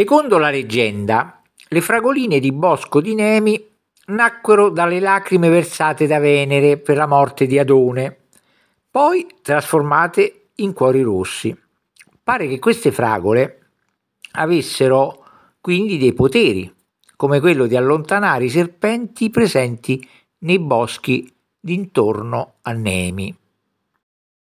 Secondo la leggenda, le fragoline di Bosco di Nemi nacquero dalle lacrime versate da Venere per la morte di Adone, poi trasformate in cuori rossi. Pare che queste fragole avessero quindi dei poteri, come quello di allontanare i serpenti presenti nei boschi d'intorno a Nemi.